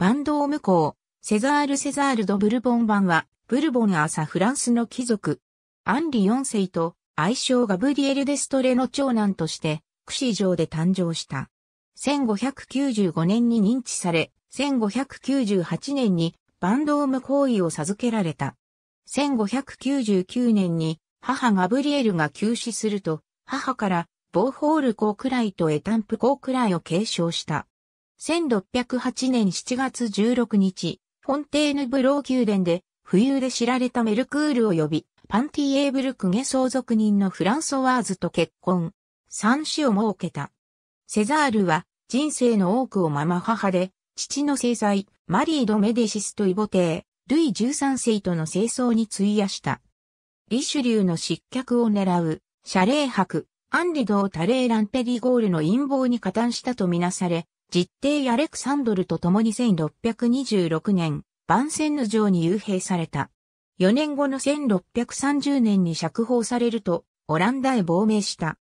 バンドーム公、セザール・セザール・ド・ブルボン版は、ブルボン朝フランスの貴族、アンリ4世と、愛称ガブリエル・デストレの長男として、クシ城で誕生した。1595年に認知され、1598年にバンドーム行為を授けられた。1599年に母ガブリエルが急死すると、母からボーホール公クライとエタンプ公クライを継承した。1608年7月16日、フォンテーヌブロー宮殿で、冬で知られたメルクールを呼び、パンティエーブルクゲ相続人のフランソワーズと結婚、三子を設けた。セザールは、人生の多くをママ母で、父の制裁、マリー・ド・メデシスとイボテー、ルイ13世との清掃に費やした。リシュリューの失脚を狙う、謝礼博、アンリドー・タレー・ランペリゴールの陰謀に加担したとみなされ、実帝アレクサンドルと共に1626年、万戦の城に幽閉された。4年後の1630年に釈放されると、オランダへ亡命した。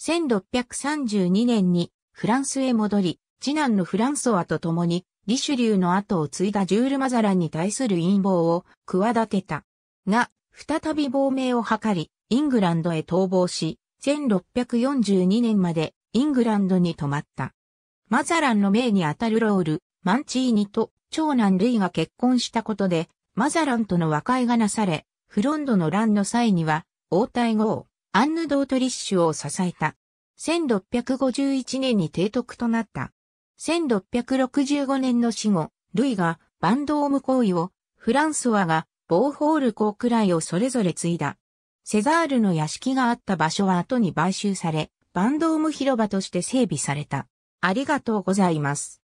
1632年にフランスへ戻り、次男のフランソワと共に、リシュリューの後を継いだジュール・マザランに対する陰謀を企てた。が、再び亡命を図り、イングランドへ逃亡し、1642年までイングランドに泊まった。マザランの命にあたるロール、マンチーニと長男ルイが結婚したことで、マザランとの和解がなされ、フロンドの乱の際には、王太后、アンヌ・ドートリッシュを支えた。1651年に提督となった。1665年の死後、ルイがバンドーム行為を、フランソワがボーホール公くらいをそれぞれ継いだ。セザールの屋敷があった場所は後に買収され、バンドーム広場として整備された。ありがとうございます。